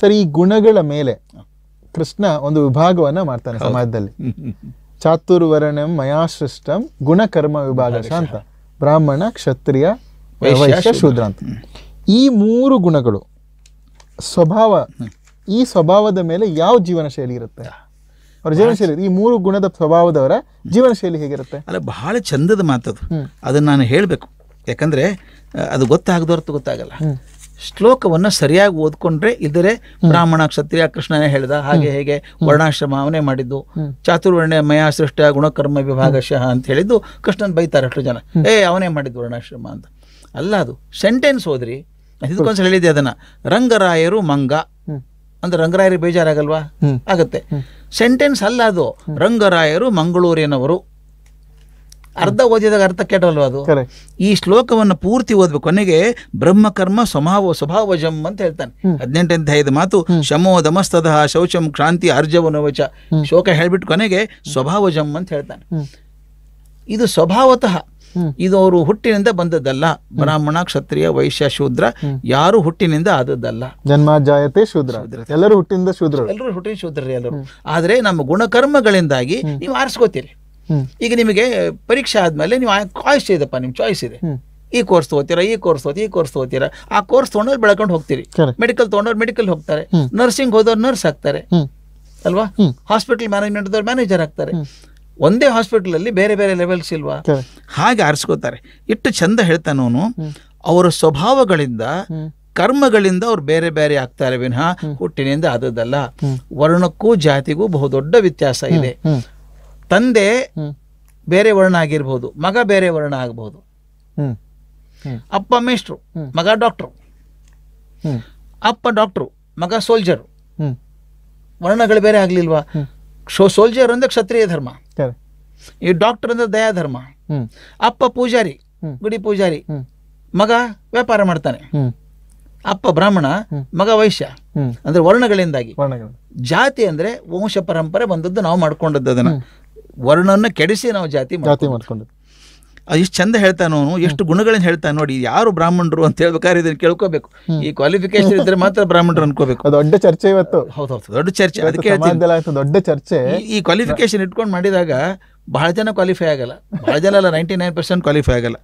ಸರಿ ಈ ಗುಣಗಳ ಮೇಲೆ ಕೃಷ್ಣ ಒಂದು ವಿಭಾಗವನ್ನ ಮಾಡ್ತಾನೆ ಸಮಾಜದಲ್ಲಿ ಚಾತುರ್ವರ್ಣಂ ಮಯಾಶ್ರೇಷ್ಠಂ ಗುಣಕರ್ಮ ವಿಭಾಗ ಅಂತ ಬ್ರಾಹ್ಮಣ ಕ್ಷತ್ರಿಯ ವೈಶ್ಯ ಶೂದ್ರ ಅಂತ ಈ ಮೂರು ಗುಣಗಳು ಸ್ವಭಾವ ಈ ಸ್ವಭಾವದ ಮೇಲೆ ಯಾವ ಜೀವನ ಶೈಲಿ ಇರುತ್ತೆ ಅವ್ರ ಜೀವನ ಶೈಲಿ ಈ ಮೂರು ಗುಣದ ಸ್ವಭಾವದವರ ಜೀವನ ಶೈಲಿ ಹೇಗಿರುತ್ತೆ ಅಲ್ಲ ಬಹಳ ಚಂದದ ಮಾತದು ಅದನ್ನ ನಾನು ಹೇಳಬೇಕು ಯಾಕಂದ್ರೆ ಅದು ಗೊತ್ತಾಗದವ್ರದ್ದು ಗೊತ್ತಾಗಲ್ಲ ಶ್ಲೋಕವನ್ನು ಸರಿಯಾಗಿ ಓದ್ಕೊಂಡ್ರೆ ಇದ್ರೆ ಬ್ರಾಹ್ಮಣ ಕ್ಷತ್ರಿಯ ಕೃಷ್ಣನೇ ಹೇಳಿದ ಹಾಗೆ ಹೇಗೆ ವರ್ಣಾಶ್ರಮ ಅವನೇ ಮಾಡಿದ್ದು ಚಾತುರ್ವರ್ಣ ಮಯ ಸೃಷ್ಟ ಗುಣಕರ್ಮ ವಿಭಾಗಶಃ ಅಂತ ಹೇಳಿದ್ದು ಕೃಷ್ಣನ್ ಬೈತಾರೆ ಅಷ್ಟು ಜನ ಏ ಅವನೇ ಮಾಡಿದ್ದು ವರ್ಣಾಶ್ರಮ ಅಂತ ಅಲ್ಲ ಅದು ಸೆಂಟೆನ್ಸ್ ಹೋದ್ರಿ ಇದಕ್ಕೊಂದ್ಸಲ ಹೇಳಿದೆ ಅದನ್ನ ರಂಗರಾಯರು ಮಂಗ ಅಂದ್ರೆ ರಂಗರಾಯರು ಬೇಜಾರಾಗಲ್ವಾ ಆಗತ್ತೆ ಸೆಂಟೆನ್ಸ್ ಅಲ್ಲ ಅದು ರಂಗರಾಯರು ಮಂಗಳೂರಿನವರು ಅರ್ಧ ಓದಿದಾಗ ಅರ್ಥ ಕೆಟ್ಟಲ್ವ ಅದು ಈ ಶ್ಲೋಕವನ್ನು ಪೂರ್ತಿ ಓದ್ಬೇಕು ಕೊನೆಗೆ ಬ್ರಹ್ಮಕರ್ಮ ಸ್ವಭಾವ ಸ್ವಭಾವಜಂ ಅಂತ ಹೇಳ್ತಾನೆ ಹದಿನೆಂಟನೇ ಐದು ಮಾತು ಶಮೋ ದಮಸ್ತದ ಶೌಚಂ ಕ್ರಾಂತಿ ಅರ್ಜವ ನವಚ ಶೋಕ ಹೇಳ್ಬಿಟ್ಟು ಕೊನೆಗೆ ಸ್ವಭಾವಜಂ ಅಂತ ಹೇಳ್ತಾನೆ ಇದು ಸ್ವಭಾವತಃ ಇದು ಅವರು ಹುಟ್ಟಿನಿಂದ ಬಂದದ್ದಲ್ಲ ಬ್ರಾಹ್ಮಣ ಕ್ಷತ್ರಿಯ ವೈಶ್ಯ ಶೂದ್ರ ಯಾರು ಹುಟ್ಟಿನಿಂದ ಆದದ್ದಲ್ಲ ಜನ್ಮ ಜಾಯತೆ ಶೂದ್ರ ಎಲ್ಲರೂ ಹುಟ್ಟಿನಿಂದ ಶೂದ್ರ ಎಲ್ಲರೂ ಹುಟ್ಟಿನ ಶೂದ್ರ ಎಲ್ಲರೂ ಆದ್ರೆ ನಮ್ಮ ಗುಣಕರ್ಮಗಳಿಂದಾಗಿ ನೀವು ಆರಿಸ್ಕೋತೀರಿ ಈಗ ನಿಮಗೆ ಪರೀಕ್ಷೆ ಆದ್ಮೇಲೆ ನೀವು ಚಾಯ್ಸ್ ಇದೆಪ್ಪ ನಿಮ್ ಚಾಯ್ಸ್ ಇದೆ ಈ ಕೋರ್ಸ್ ತಗೋತೀರಾ ಈ ಕೋರ್ಸ್ ತೋತಿ ಈ ಕೋರ್ಸ್ ತಗೋತೀರಾ ಆ ಕೋರ್ಸ್ ತೊಗೊಂಡವ್ರು ಬೆಳಕೊಂಡು ಹೋಗ್ತೀರಿ ಮೆಡಿಕಲ್ ತೊಗೊಂಡವ್ರು ಮೆಡಿಕಲ್ ಹೋಗ್ತಾರೆ ನರ್ಸಿಂಗ್ ಹೋದವ್ರು ನರ್ಸ್ ಆಗ್ತಾರೆ ಅಲ್ವಾ ಹಾಸ್ಪಿಟಲ್ ಮ್ಯಾನೇಜ್ಮೆಂಟ್ ದವ್ರು ಮ್ಯಾನೇಜರ್ ಆಗ್ತಾರೆ ಒಂದೇ ಹಾಸ್ಪಿಟಲ್ ಅಲ್ಲಿ ಬೇರೆ ಬೇರೆ ಲೆವೆಲ್ಸ್ ಇಲ್ವಾ ಹಾಗೆ ಆರಿಸ್ಕೋತಾರೆ ಇಟ್ಟು ಚಂದ ಹೇಳ್ತಾನವನು ಅವರ ಸ್ವಭಾವಗಳಿಂದ ಕರ್ಮಗಳಿಂದ ಅವ್ರು ಬೇರೆ ಬೇರೆ ಆಗ್ತಾರೆ ವಿನಃ ಹುಟ್ಟಿನಿಂದ ಅದದಲ್ಲ ವರ್ಣಕ್ಕೂ ಜಾತಿಗೂ ಬಹುದೊಡ್ಡ ವ್ಯತ್ಯಾಸ ಇದೆ ತಂದೆ ಬೇರೆ ವರ್ಣ ಆಗಿರ್ಬೋದು ಮಗ ಬೇರೆ ವರ್ಣ ಆಗಬಹುದು ಅಪ್ಪ ಮೇಷ್ಟ್ರು ಮಗ ಡಾಕ್ಟ್ರು ಅಪ್ಪ ಡಾಕ್ಟ್ರು ಮಗ ಸೋಲ್ಜರು ವರ್ಣಗಳು ಬೇರೆ ಆಗ್ಲಿಲ್ವಾ ಸೋಲ್ಜರ್ ಅಂದ್ರೆ ಕ್ಷತ್ರಿಯ ಧರ್ಮ ಈ ಡಾಕ್ಟರ್ ಅಂದ್ರೆ ದಯಾ ಧರ್ಮ ಅಪ್ಪ ಪೂಜಾರಿ ಗುಡಿ ಪೂಜಾರಿ ಮಗ ವ್ಯಾಪಾರ ಮಾಡ್ತಾನೆ ಅಪ್ಪ ಬ್ರಾಹ್ಮಣ ಮಗ ವೈಶ್ಯ ಅಂದ್ರೆ ವರ್ಣಗಳಿಂದಾಗಿ ಜಾತಿ ಅಂದ್ರೆ ವಂಶ ಪರಂಪರೆ ಬಂದದ್ದು ನಾವು ಮಾಡ್ಕೊಂಡದ್ದು ಅದನ್ನ ವರ್ಣನ ಕೆಡಿಸಿ ನಾವು ಜಾತಿ ಜಾತಿ ಮಾಡ್ಕೊಂಡು ಅದು ಎಷ್ಟು ಚಂದ ಅವನು ಎಷ್ಟು ಗುಣಗಳನ್ನ ಹೇಳ್ತಾನೆ ನೋಡಿ ಯಾರು ಬ್ರಾಹ್ಮಣರು ಅಂತ ಹೇಳ್ಬೇಕಾದ್ರೆ ಇದನ್ನು ಕೇಳ್ಕೋಬೇಕು ಈ ಕ್ವಾಲಿಫಿಕೇಶನ್ ಇದ್ರೆ ಮಾತ್ರ ಬ್ರಾಹ್ಮಣರು ಅನ್ಕೋಬೇಕು ದೊಡ್ಡ ಚರ್ಚೆ ಇವತ್ತು ಹೌದೌದು ದೊಡ್ಡ ಚರ್ಚೆ ಅದಕ್ಕೆ ದೊಡ್ಡ ಚರ್ಚೆ ಈ ಕ್ವಾಲಿಫಿಕೇಶನ್ ಇಟ್ಕೊಂಡು ಮಾಡಿದಾಗ ಬಹಳ ಜನ ಕ್ವಾಲಿಫೈ ಆಗಲ್ಲ ಬಹಳ ಜನ ಅಲ್ಲ ನೈಂಟಿ ನೈನ್ ಪರ್ಸೆಂಟ್ ಕ್ವಾಲಿಫೈ ಆಗಲ್ಲ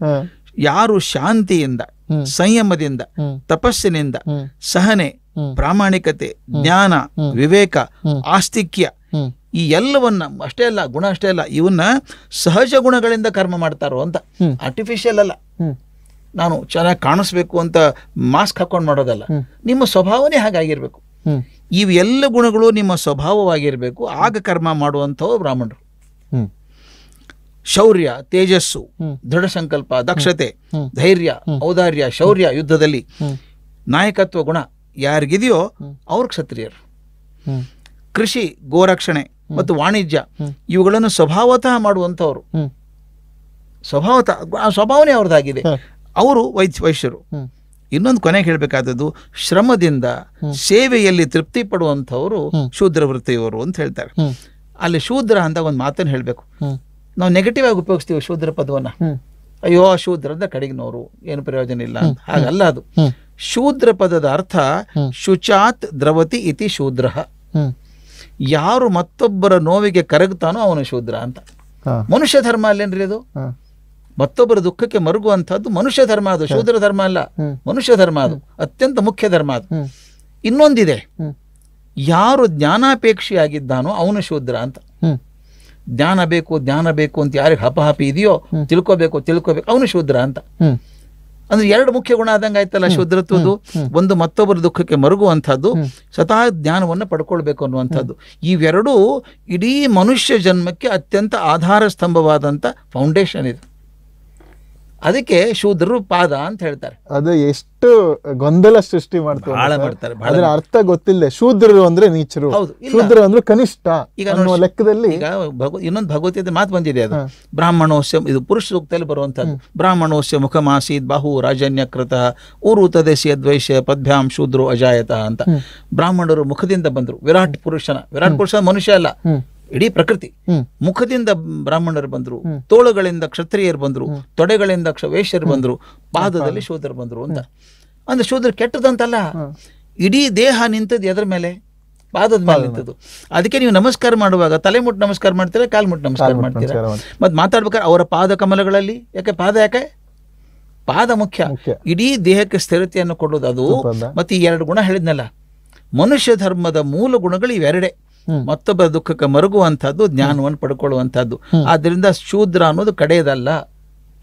ಯಾರು ಶಾಂತಿಯಿಂದ ಸಂಯಮದಿಂದ ತಪಸ್ಸಿನಿಂದ ಸಹನೆ ಪ್ರಾಮಾಣಿಕತೆ ಜ್ಞಾನ ವಿವೇಕ ಆಸ್ತಿಕ್ಯ ಈ ಎಲ್ಲವನ್ನ ಅಷ್ಟೇ ಅಲ್ಲ ಗುಣ ಅಷ್ಟೇ ಅಲ್ಲ ಇವನ್ನ ಸಹಜ ಗುಣಗಳಿಂದ ಕರ್ಮ ಮಾಡ್ತಾರೋ ಅಂತ ಆರ್ಟಿಫಿಷಿಯಲ್ ಅಲ್ಲ ನಾನು ಚೆನ್ನಾಗಿ ಕಾಣಿಸ್ಬೇಕು ಅಂತ ಮಾಸ್ಕ್ ಹಾಕೊಂಡು ಮಾಡೋದಲ್ಲ ನಿಮ್ಮ ಸ್ವಭಾವನೇ ಹಾಗಾಗಿರ್ಬೇಕು ಇವೆಲ್ಲ ಗುಣಗಳು ನಿಮ್ಮ ಸ್ವಭಾವವಾಗಿರಬೇಕು ಆಗ ಕರ್ಮ ಮಾಡುವಂಥವು ಬ್ರಾಹ್ಮಣರು ಶೌರ್ಯ ತೇಜಸ್ಸು ದೃಢ ಸಂಕಲ್ಪ ದಕ್ಷತೆ ಧೈರ್ಯ ಔದಾರ್ಯ ಶೌರ್ಯ ಯುದ್ಧದಲ್ಲಿ ನಾಯಕತ್ವ ಗುಣ ಯಾರಿಗಿದೆಯೋ ಅವ್ರ ಕ್ಷತ್ರಿಯರು ಕೃಷಿ ಗೋರಕ್ಷಣೆ ಮತ್ತು ವಾಣಿಜ್ಯ ಇವುಗಳನ್ನು ಸ್ವಭಾವತಃ ಮಾಡುವಂಥವ್ರು ಸ್ವಭಾವತಃ ಆ ಸ್ವಭಾವನೇ ಅವ್ರದ್ದಾಗಿದೆ ಅವರು ವೈದ್ಯ ವೈಶ್ಯರು ಇನ್ನೊಂದು ಕೊನೆಗೆ ಹೇಳಬೇಕಾದದ್ದು ಶ್ರಮದಿಂದ ಸೇವೆಯಲ್ಲಿ ತೃಪ್ತಿ ಪಡುವಂಥವ್ರು ಶೂದ್ರ ವೃತ್ತಿಯವರು ಅಂತ ಹೇಳ್ತಾರೆ ಅಲ್ಲಿ ಶೂದ್ರ ಅಂತ ಒಂದು ಮಾತನ್ನು ಹೇಳಬೇಕು ನಾವು ನೆಗೆಟಿವ್ ಆಗಿ ಉಪಯೋಗಿಸ್ತೀವಿ ಶೂದ್ರ ಪದವನ್ನು ಅಯ್ಯೋ ಶೂದ್ರ ಅಂದ್ರೆ ಕಡೆಗಿನವರು ಏನು ಪ್ರಯೋಜನ ಇಲ್ಲ ಹಾಗಲ್ಲ ಅದು ಶೂದ್ರ ಪದದ ಅರ್ಥ ಶುಚಾತ್ ದ್ರವತಿ ಇತಿ ಶೂದ್ರ ಯಾರು ಮತ್ತೊಬ್ಬರ ನೋವಿಗೆ ಕರಗುತ್ತಾನೋ ಅವನು ಶೂದ್ರ ಅಂತ ಮನುಷ್ಯ ಧರ್ಮ ಅಲ್ಲೇನ್ರಿ ಅದು ಮತ್ತೊಬ್ಬರ ದುಃಖಕ್ಕೆ ಮರುಗುವಂಥದ್ದು ಮನುಷ್ಯ ಧರ್ಮ ಅದು ಶೂದ್ರ ಧರ್ಮ ಅಲ್ಲ ಮನುಷ್ಯ ಧರ್ಮ ಅದು ಅತ್ಯಂತ ಮುಖ್ಯ ಧರ್ಮ ಅದು ಇನ್ನೊಂದಿದೆ ಯಾರು ಜ್ಞಾನಾಪೇಕ್ಷಿಯಾಗಿದ್ದಾನೋ ಅವನು ಶೂದ್ರ ಅಂತ ಜ್ಞಾನ ಬೇಕು ಜ್ಞಾನ ಬೇಕು ಅಂತ ಯಾರಿಗೆ ಹಪಹಪಿ ಇದೆಯೋ ತಿಳ್ಕೋಬೇಕು ತಿಳ್ಕೋಬೇಕು ಅವನು ಶೂದ್ರ ಅಂತ ಅಂದ್ರೆ ಎರಡು ಮುಖ್ಯ ಗುಣ ಆದಂಗೆ ಆಯ್ತಲ್ಲ ಶುದ್ರತ್ವದ್ದು ಒಂದು ಮತ್ತೊಬ್ಬರ ದುಃಖಕ್ಕೆ ಮರುಗುವಂಥದ್ದು ಸ್ವತಃ ಜ್ಞಾನವನ್ನು ಪಡ್ಕೊಳ್ಬೇಕು ಅನ್ನುವಂಥದ್ದು ಇವೆರಡೂ ಇಡೀ ಮನುಷ್ಯ ಜನ್ಮಕ್ಕೆ ಅತ್ಯಂತ ಆಧಾರ ಸ್ತಂಭವಾದಂಥ ಫೌಂಡೇಶನ್ ಇದು ಅದಕ್ಕೆ ಶೂದ್ರರು ಪಾದ ಅಂತ ಹೇಳ್ತಾರೆ ಅದು ಎಷ್ಟು ಗೊಂದಲ ಸೃಷ್ಟಿ ಮಾಡ್ತಾರೆ ಅದರ ಅರ್ಥ ಗೊತ್ತಿಲ್ಲ ಶೂದ್ರರು ಅಂದ್ರೆ ನೀಚರು ಶೂದ್ರ ಅಂದ್ರೆ ಕನಿಷ್ಠ ಈಗ ಲೆಕ್ಕದಲ್ಲಿ ಈಗ ಇನ್ನೊಂದು ಭಗವತಿಯ ಮಾತು ಬಂದಿದೆ ಅದು ಬ್ರಾಹ್ಮಣೋಸ್ಯ ಇದು ಪುರುಷ ಸೂಕ್ತದಲ್ಲಿ ಬರುವಂತದ್ದು ಬ್ರಾಹ್ಮಣೋಸ್ಯ ಮುಖಮಾಸೀದ್ ಬಾಹು ರಾಜನ್ಯಕೃತ ಊರು ತದೇಶಿಯ ದ್ವೇಷ ಪದ್ಭ್ಯಾಂ ಶೂದ್ರು ಅಜಾಯತ ಅಂತ ಬ್ರಾಹ್ಮಣರು ಮುಖದಿಂದ ಬಂದರು ವಿರಾಟ್ ಪುರುಷನ ವಿರಾಟ್ ಪುರುಷ ಮನುಷ್ಯ ಅಲ್ಲ ಇಡೀ ಪ್ರಕೃತಿ ಮುಖದಿಂದ ಬ್ರಾಹ್ಮಣರು ಬಂದ್ರು ತೋಳುಗಳಿಂದ ಕ್ಷತ್ರಿಯರು ಬಂದ್ರು ತೊಡೆಗಳಿಂದ ವೇಶ್ಯರು ಬಂದ್ರು ಪಾದದಲ್ಲಿ ಶೂದ್ರ ಬಂದ್ರು ಅಂತ ಅಂದ್ರೆ ಶೂದ್ರ ಕೆಟ್ಟದಂತಲ್ಲ ಇಡೀ ದೇಹ ನಿಂತದ್ದು ಎದ್ರ ಮೇಲೆ ಪಾದದ ಮೇಲೆ ನಿಂತದ್ದು ಅದಕ್ಕೆ ನೀವು ನಮಸ್ಕಾರ ಮಾಡುವಾಗ ತಲೆ ಮುಟ್ಟು ನಮಸ್ಕಾರ ಮಾಡ್ತೀರಾ ಕಾಲ್ ಮುಟ್ಟು ನಮಸ್ಕಾರ ಮಾಡ್ತೀರಾ ಮತ್ತೆ ಮಾತಾಡ್ಬೇಕಾದ್ರೆ ಅವರ ಪಾದ ಕಮಲಗಳಲ್ಲಿ ಯಾಕೆ ಪಾದ ಯಾಕೆ ಪಾದ ಮುಖ್ಯ ಇಡೀ ದೇಹಕ್ಕೆ ಸ್ಥಿರತೆಯನ್ನು ಕೊಡೋದು ಅದು ಮತ್ತೆ ಈ ಎರಡು ಗುಣ ಹೇಳಿದ್ನಲ್ಲ ಮನುಷ್ಯ ಧರ್ಮದ ಮೂಲ ಗುಣಗಳು ಇವೆರಡೇ ಮತ್ತೊಬ್ಬರ ದುಃಖಕ್ಕೆ ಮರುಗುವಂತಹದ್ದು ಜ್ಞಾನವನ್ನು ಪಡ್ಕೊಳ್ಳುವಂಥದ್ದು ಆದ್ರಿಂದ ಶೂದ್ರ ಅನ್ನೋದು ಕಡೆಯದಲ್ಲ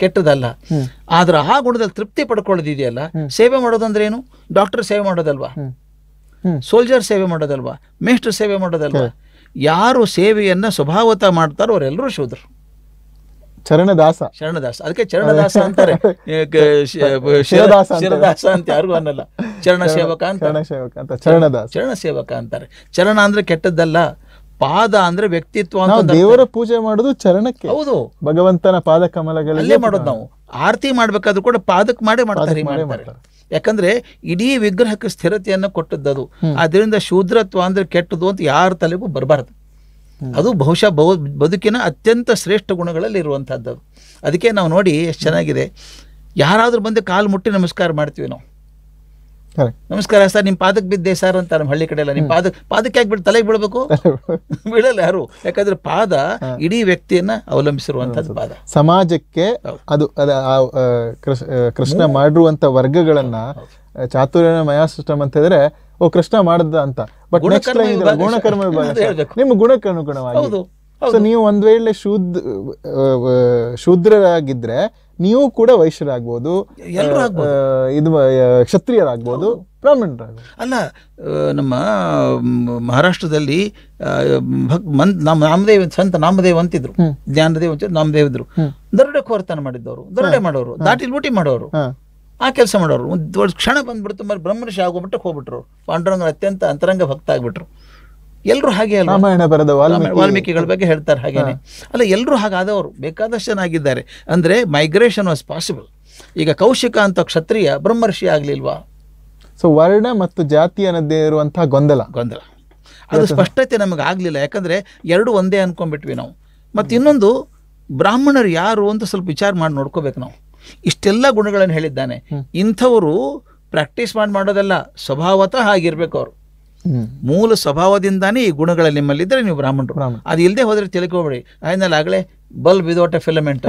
ಕೆಟ್ಟದಲ್ಲ ಆದ್ರೆ ಆ ಗುಣದಲ್ಲಿ ತೃಪ್ತಿ ಪಡ್ಕೊಳ್ಳೋದಿದೆಯಲ್ಲ ಸೇವೆ ಮಾಡೋದಂದ್ರೆ ಏನು ಡಾಕ್ಟರ್ ಸೇವೆ ಮಾಡೋದಲ್ವಾ ಸೋಲ್ಜರ್ ಸೇವೆ ಮಾಡೋದಲ್ವಾ ಮೇಸ್ಟರ್ ಸೇವೆ ಮಾಡೋದಲ್ವಾ ಯಾರು ಸೇವೆಯನ್ನ ಸ್ವಭಾವತ ಮಾಡ್ತಾರೋ ಅವರೆಲ್ಲರೂ ಶೂದ್ರ ಚರಣದಾಸ ಶರಣದಾಸ ಅದಕ್ಕೆ ಚರಣದಾಸ ಅಂತಾರೆ ಶಿರದಾಸ ಅಂತ ಯಾರಿಗೂ ಅನ್ನಲ್ಲ ಚರಣ ಸೇವಕ ಅಂತ ಚರಣ ಸೇವಕ ಅಂತ ಚರಣ ಸೇವಕ ಅಂತಾರೆ ಚರಣ ಅಂದ್ರೆ ಕೆಟ್ಟದ್ದಲ್ಲ ಪಾದ ಅಂದ್ರೆ ವ್ಯಕ್ತಿತ್ವ ದೇವರ ಪೂಜೆ ಮಾಡೋದು ಚರಣಕ್ಕೆ ಹೌದು ಭಗವಂತನ ಪಾದ ಕಮಲಗಳಲ್ಲಿ ಮಾಡೋದು ನಾವು ಆರತಿ ಮಾಡ್ಬೇಕಾದ್ರೂ ಕೂಡ ಪಾದಕ್ಕೆ ಮಾಡೇ ಮಾಡ್ತಾರೆ ಯಾಕಂದ್ರೆ ಇಡೀ ವಿಗ್ರಹಕ್ಕೆ ಸ್ಥಿರತೆಯನ್ನು ಕೊಟ್ಟದ್ದು ಅದರಿಂದ ಶೂದ್ರತ್ವ ಅಂದ್ರೆ ಕೆಟ್ಟದ್ದು ಅಂತ ಯಾರ ತಲೆಗೂ ಬರಬಾರದು ಅದು ಬಹುಶಃ ಬದುಕಿನ ಅತ್ಯಂತ ಶ್ರೇಷ್ಠ ಗುಣಗಳಲ್ಲಿ ಇರುವಂತಹದ್ದು ಅದಕ್ಕೆ ನಾವು ನೋಡಿ ಎಷ್ಟು ಚೆನ್ನಾಗಿದೆ ಯಾರಾದರೂ ಬಂದು ಕಾಲು ಮುಟ್ಟಿ ನಮಸ್ಕಾರ ಮಾಡ್ತೀವಿ ನಾವು ನಮಸ್ಕಾರ ಸರ್ ನಿಮ್ಮ ಪಾದಕ್ ಬಿದ್ದೆ ಸರ್ ಅಂತ ನಮ್ಮ ಹಳ್ಳಿ ಕಡೆ ಎಲ್ಲ ನಿಮ್ಮ ಪಾದ ಪಾದಕ್ಕೆ ಯಾಕೆ ಬಿಟ್ಟು ತಲೆಗೆ ಬಿಡ್ಬೇಕು ಬೀಳಲ್ಲ ಯಾರು ಯಾಕಂದ್ರೆ ಪಾದ ಇಡೀ ವ್ಯಕ್ತಿಯನ್ನ ಅವಲಂಬಿಸಿರುವಂತದ್ದು ಪಾದ ಸಮಾಜಕ್ಕೆ ಅದು ಕೃಷ್ಣ ಮಾಡಿರುವಂತ ವರ್ಗಗಳನ್ನ ಚಾತುರ್ಯನ ಮಯಾ ಸಿಸ್ಟಮ್ ಅಂತ ಹೇಳಿದ್ರೆ ಓ ಕೃಷ್ಣ ಮಾಡದ ಅಂತ ಬಟ್ ಗುಣಕರ್ಮ ವಿಭಾಗ ನಿಮ್ ಗುಣಕ್ಕೆ ಅನುಗುಣವಾಗಿ ಸೊ ನೀವು ಒಂದ್ ವೇಳೆ ಶೂದ್ ಶೂದ್ರರಾಗಿದ್ರೆ ನೀವು ಕೂಡ ವೈಶ್ಯರಾಗ್ಬೋದು ಇದು ಕ್ಷತ್ರಿಯರಾಗ್ಬೋದು ಬ್ರಾಹ್ಮಣರಾಗ್ಬೋದು ಅಲ್ಲ ನಮ್ಮ ಮಹಾರಾಷ್ಟ್ರದಲ್ಲಿ ಭಕ್ ಮಂತ್ ನಮ್ಮ ನಾಮದೇವ ಸಂತ ನಾಮದೇವ ಅಂತಿದ್ರು ಜ್ಞಾನದೇವ ಅಂತ ನಾಮದೇವಿದ್ರು ದರೋಡೆ ಕೋರ್ತನ ಮಾಡಿದ್ದವರು ದರೋಡೆ ಮಾಡೋರು ದಾಟಿ ಲೂಟಿ ಮಾಡೋರು ಆ ಕೆಲಸ ಮಾಡೋರು ಒಂದು ಕ್ಷಣ ಬಂದ್ಬಿಡ್ತು ಮೇಲೆ ಬ್ರಹ್ಮರ್ಷಿ ಆಗೋಗ್ಬಿಟ್ಟು ಹೋಗ್ಬಿಟ್ರು ಪಾಂಡುರಂಗ ಅತ್ಯಂತ ಅಂತರಂಗ ಭಕ್ತ ಆಗ್ಬಿಟ್ರು ಎಲ್ಲರೂ ಹಾಗೆ ಅಲ್ಲ ರಾಮಾಯಣ ಬರೆದ ವಾಲ್ಮೀಕಿಗಳ ಬಗ್ಗೆ ಹೇಳ್ತಾರೆ ಹಾಗೇನೆ ಅಲ್ಲ ಎಲ್ಲರೂ ಹಾಗಾದವರು ಬೇಕಾದಷ್ಟು ಜನ ಆಗಿದ್ದಾರೆ ಅಂದರೆ ಮೈಗ್ರೇಷನ್ ವಾಸ್ ಪಾಸಿಬಲ್ ಈಗ ಕೌಶಿಕ ಅಂತ ಕ್ಷತ್ರಿಯ ಬ್ರಹ್ಮರ್ಷಿ ಆಗಲಿಲ್ವಾ ಸೊ ವರ್ಣ ಮತ್ತು ಜಾತಿ ಅನ್ನೋದೇ ಇರುವಂತಹ ಗೊಂದಲ ಗೊಂದಲ ಅದು ಸ್ಪಷ್ಟತೆ ನಮಗೆ ಆಗಲಿಲ್ಲ ಯಾಕಂದರೆ ಎರಡು ಒಂದೇ ಅಂದ್ಕೊಂಡ್ಬಿಟ್ವಿ ನಾವು ಮತ್ತು ಇನ್ನೊಂದು ಬ್ರಾಹ್ಮಣರು ಯಾರು ಅಂತ ಸ್ವಲ್ಪ ವಿಚಾರ ಮಾಡಿ ನೋಡ್ಕೋಬೇಕು ನಾವು ಇಷ್ಟೆಲ್ಲ ಗುಣಗಳನ್ನು ಹೇಳಿದ್ದಾನೆ ಇಂಥವರು ಪ್ರಾಕ್ಟೀಸ್ ಮಾಡಿ ಮಾಡೋದಲ್ಲ ಸ್ವಭಾವತಃ ಆಗಿರ್ಬೇಕು ಅವರು ಮೂಲ ಸ್ವಭಾವದಿಂದಾನೇ ಈ ಗುಣಗಳಲ್ಲಿ ನಿಮ್ಮಲ್ಲಿದ್ದರೆ ನೀವು ಬ್ರಾಹ್ಮಣರು ಅದು ಇಲ್ಲದೆ ಹೋದರೆ ತಿಳ್ಕೊಬೇಡಿ ಆಯ್ನಲ್ಲಿ ಆಗಲೇ ಬಲ್ಬ್ ಒಟ್ಟೆ ಫಿಲಮೆಂಟ್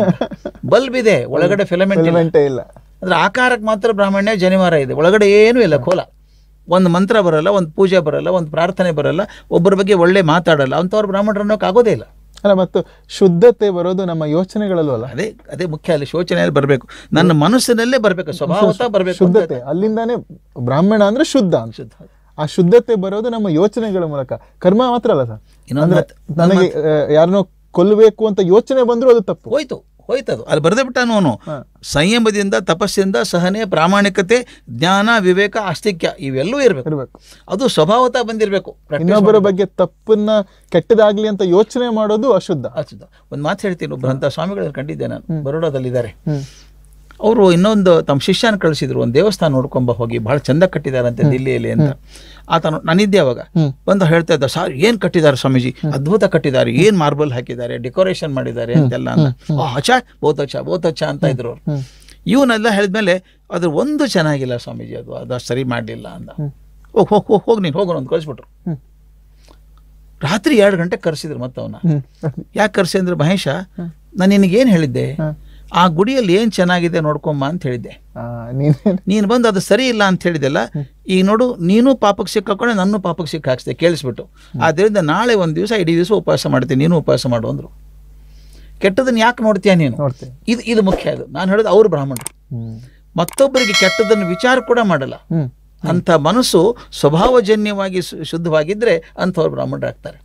ಬಲ್ಬ್ ಇದೆ ಒಳಗಡೆ ಫಿಲಮೆಂಟ್ ಇಲ್ಲ ಅಂದ್ರೆ ಆಕಾರಕ್ಕೆ ಮಾತ್ರ ಬ್ರಾಹ್ಮಣ್ಯ ಜನಿವಾರ ಇದೆ ಒಳಗಡೆ ಏನೂ ಇಲ್ಲ ಕೋಲ ಒಂದು ಮಂತ್ರ ಬರಲ್ಲ ಒಂದು ಪೂಜೆ ಬರಲ್ಲ ಒಂದು ಪ್ರಾರ್ಥನೆ ಬರಲ್ಲ ಒಬ್ಬರ ಬಗ್ಗೆ ಒಳ್ಳೆ ಮಾತಾಡಲ್ಲ ಅಂಥವ್ರು ಬ್ರಾಹ್ಮಣರು ಆಗೋದೇ ಇಲ್ಲ ಅಲ್ಲ ಮತ್ತು ಶುದ್ಧತೆ ಬರೋದು ನಮ್ಮ ಯೋಚನೆಗಳಲ್ಲೂ ಅಲ್ಲ ಅದೇ ಅದೇ ಮುಖ್ಯ ಅಲ್ಲಿ ಶೋಚನೆಯಲ್ಲಿ ಬರಬೇಕು ನನ್ನ ಮನಸ್ಸಿನಲ್ಲೇ ಬರಬೇಕು ಸ್ವಭಾವ ಬರಬೇಕು ಶುದ್ಧತೆ ಅಲ್ಲಿಂದಾನೇ ಬ್ರಾಹ್ಮಣ ಅಂದ್ರೆ ಶುದ್ಧ ಅನ್ಸುತ್ತೆ ಆ ಶುದ್ಧತೆ ಬರೋದು ನಮ್ಮ ಯೋಚನೆಗಳ ಮೂಲಕ ಕರ್ಮ ಮಾತ್ರ ಅಲ್ಲ ಸರ್ ಅಂದ್ರೆ ನನಗೆ ಯಾರನ್ನೋ ಕೊಲ್ಲಬೇಕು ಅಂತ ಯೋಚನೆ ಬಂದರೂ ಅದು ತಪ್ಪು ಹೋಯ್ತು ಹೋಯ್ತದು ಅಲ್ಲಿ ಬರೆದೇ ಬಿಟ್ಟನು ಅವನು ಸಂಯಮದಿಂದ ತಪಸ್ಸಿಂದ ಸಹನೆ ಪ್ರಾಮಾಣಿಕತೆ ಜ್ಞಾನ ವಿವೇಕ ಆಸ್ತಿಕ್ಯ ಇವೆಲ್ಲವೂ ಇರಬೇಕು ಅದು ಸ್ವಭಾವತ ಬಂದಿರಬೇಕು ಇನ್ನೊಬ್ಬರ ಬಗ್ಗೆ ತಪ್ಪನ್ನ ಕೆಟ್ಟದಾಗ್ಲಿ ಅಂತ ಯೋಚನೆ ಮಾಡೋದು ಅಶುದ್ಧ ಅಶುದ್ಧ ಒಂದು ಮಾತು ಹೇಳ್ತೀನಿ ಒಬ್ಬರು ಅಂತ ಸ್ವಾಮಿಗಳನ್ನು ಕಂಡಿದ್ದೆ ನಾನು ಬರೋಡಾದಲ್ಲಿದ್ದಾರೆ ಅವರು ಇನ್ನೊಂದು ತಮ್ಮ ಶಿಷ್ಯನ ಕಳಿಸಿದ್ರು ಒಂದು ದೇವಸ್ಥಾನ ನೋಡ್ಕೊಂಬ ಹೋಗಿ ಬಹಳ ಚಂದ ಕಟ್ಟಿದಾರಂತೆ ದಿಲ್ಲಿಯಲ್ಲಿ ಅಂತ ಆತ ನಾನಿದ್ದೆ ಅವಾಗ ಬಂದು ಹೇಳ್ತಾ ಇದ್ದ ಸಾರ್ ಏನ್ ಕಟ್ಟಿದ್ದಾರೆ ಸ್ವಾಮೀಜಿ ಅದ್ಭುತ ಕಟ್ಟಿದ್ದಾರೆ ಏನ್ ಮಾರ್ಬಲ್ ಹಾಕಿದ್ದಾರೆ ಡೆಕೋರೇಷನ್ ಮಾಡಿದ್ದಾರೆ ಅಂತೆಲ್ಲ ಅಚಾ ಬಹುತ ಅಚ್ಚ ಬಹುತ ಅಚ್ಚ ಅಂತ ಇದ್ರು ಇವನ್ನೆಲ್ಲ ಹೇಳಿದ್ಮೇಲೆ ಅದ್ರ ಒಂದು ಚೆನ್ನಾಗಿಲ್ಲ ಸ್ವಾಮೀಜಿ ಅದು ಅದು ಸರಿ ಮಾಡಲಿಲ್ಲ ಅಂತ ಹೋಗಿ ಹೋಗಿ ನೀನು ಹೋಗೋಣ ಅಂತ ಕಳಿಸ್ಬಿಟ್ರು ರಾತ್ರಿ ಎರಡು ಗಂಟೆ ಕರೆಸಿದ್ರು ಮತ್ತವನ್ನ ಯಾಕೆ ಕರೆಸಿ ಅಂದ್ರೆ ಮಹೇಶ ನಾನು ನಿನಗೇನು ಹೇಳಿದ್ದೆ ಆ ಗುಡಿಯಲ್ಲಿ ಏನು ಚೆನ್ನಾಗಿದೆ ನೋಡ್ಕೊಂಬ ಅಂತ ಹೇಳಿದ್ದೆ ನೀನು ಬಂದು ಅದು ಸರಿ ಇಲ್ಲ ಅಂತ ಹೇಳಿದೆಲ್ಲ ಈಗ ನೋಡು ನೀನು ಪಾಪಕ್ಕೆ ಸಿಕ್ಕಾಕೊಂಡೆ ನನ್ನ ಪಾಪಕ್ಕೆ ಸಿಕ್ಕ ಕೇಳಿಸ್ಬಿಟ್ಟು ಆದ್ದರಿಂದ ನಾಳೆ ಒಂದು ದಿವಸ ಇಡೀ ದಿವಸ ಉಪವಾಸ ಮಾಡ್ತೀನಿ ನೀನು ಉಪವಾಸ ಮಾಡು ಅಂದರು ಕೆಟ್ಟದನ್ನು ಯಾಕೆ ನೋಡ್ತೀಯ ನೀನು ಇದು ಇದು ಮುಖ್ಯ ಅದು ನಾನು ಹೇಳೋದು ಅವರು ಬ್ರಾಹ್ಮಣರು ಮತ್ತೊಬ್ಬರಿಗೆ ಕೆಟ್ಟದನ್ನು ವಿಚಾರ ಕೂಡ ಮಾಡಲ್ಲ ಅಂಥ ಮನಸ್ಸು ಸ್ವಭಾವಜನ್ಯವಾಗಿ ಶುದ್ಧವಾಗಿದ್ದರೆ ಅಂಥವ್ರು ಬ್ರಾಹ್ಮಣರಾಗ್ತಾರೆ